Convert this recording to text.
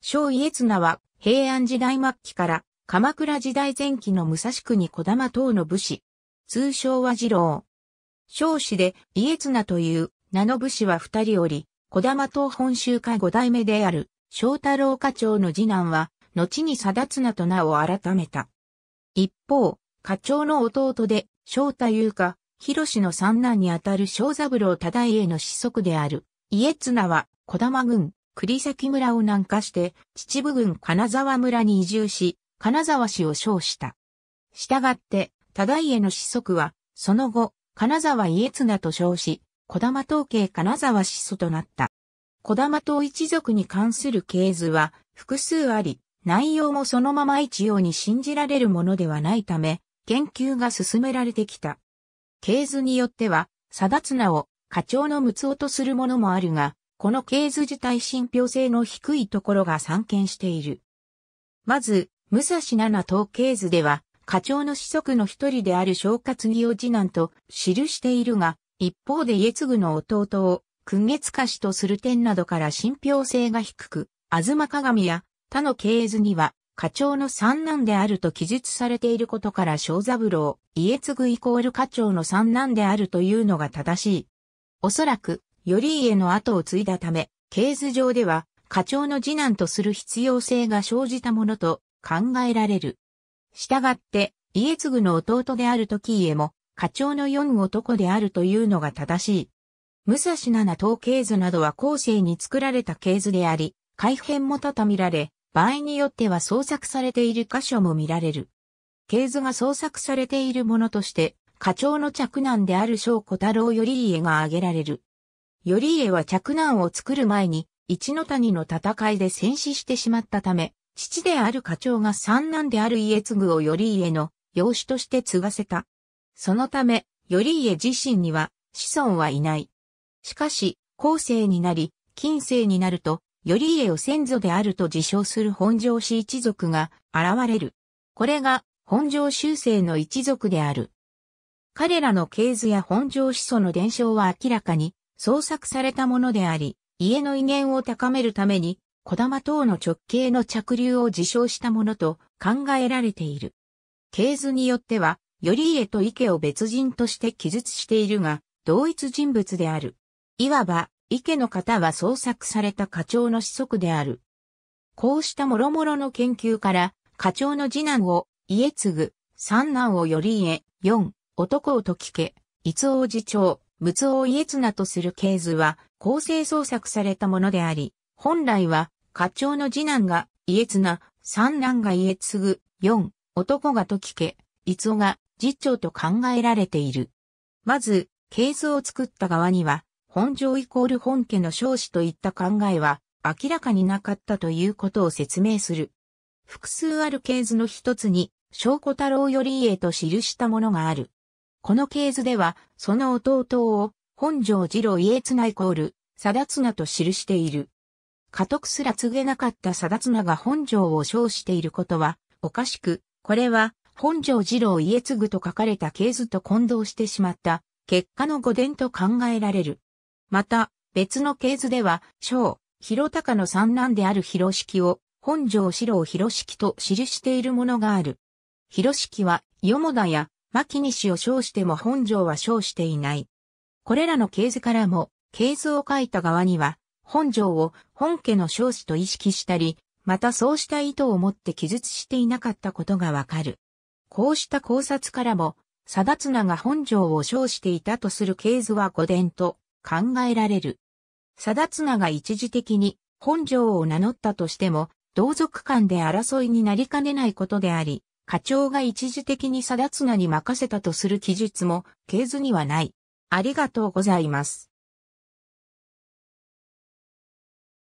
小家綱は平安時代末期から鎌倉時代前期の武蔵国小玉等の武士。通称は二郎。小氏で家綱という名の武士は二人おり、小玉等本州下五代目である小太郎課長の次男は、後に定綱と名を改めた。一方、課長の弟で小太優香、広氏の三男にあたる小三郎忠家の子息である、家綱は小玉軍栗崎村を南下して、秩父郡金沢村に移住し、金沢市を称した。したがって、い家の子息は、その後、金沢家綱と称し、小玉統計金沢子祖となった。小玉統一族に関する系図は複数あり、内容もそのまま一様に信じられるものではないため、研究が進められてきた。系図によっては、貞綱を課長の六夫とするものもあるが、この系図自体信憑性の低いところが散見している。まず、武蔵七統系図では、課長の子息の一人である正活義を次男と記しているが、一方で家継の弟を、君月歌詞とする点などから信憑性が低く、東鏡や他の系図には、課長の三男であると記述されていることから小三郎、家継イコール課長の三男であるというのが正しい。おそらく、頼家の後を継いだため、経図上では、課長の次男とする必要性が生じたものと考えられる。したがって、家継の弟である時家も、課長の四男であるというのが正しい。武蔵七等経図などは後世に作られた系図であり、改変も多々見られ、場合によっては創作されている箇所も見られる。系図が創作されているものとして、課長の嫡男である小小太郎頼家が挙げられる。頼家は嫡男を作る前に、一の谷の戦いで戦死してしまったため、父である課長が三男である家継ぐを頼家の養子として継がせた。そのため、頼家自身には子孫はいない。しかし、後世になり、近世になると、頼家を先祖であると自称する本庄氏一族が現れる。これが本庄修正の一族である。彼らの系図や本庄子祖の伝承は明らかに創作されたものであり、家の威厳を高めるために、小玉等の直径の着流を自称したものと考えられている。系図によっては、頼家と池を別人として記述しているが、同一人物である。いわば、池の方は創作された課長の子息である。こうした諸々の研究から、課長の次男を家継ぐ、三男を頼家、四、男を時家、伊津王次長、仏を家綱とする系図は構成創作されたものであり、本来は課長の次男が家綱、三男が家継、四、男が時家、逸夫が実長と考えられている。まず、系図を作った側には、本城イコール本家の少子といった考えは明らかになかったということを説明する。複数ある系図の一つに、小古太郎より家と記したものがある。この系図では、その弟を、本城二郎家綱イコール、貞綱と記している。家督すら告げなかった貞綱が本城を称していることは、おかしく、これは、本城二郎家継と書かれた系図と混同してしまった、結果の語伝と考えられる。また、別の系図では、小、広隆の三男である広式を、本城四郎広式と記しているものがある。広式は、よもだや、牧西を称しても本城は称していない。これらの系図からも、系図を書いた側には、本城を本家の称子と意識したり、またそうした意図を持って記述していなかったことがわかる。こうした考察からも、貞綱が本城を称していたとする系図は古伝と考えられる。貞綱が一時的に本城を名乗ったとしても、同族間で争いになりかねないことであり、課長が一時的に定綱に任せたとする記述も、経図にはない。ありがとうございます。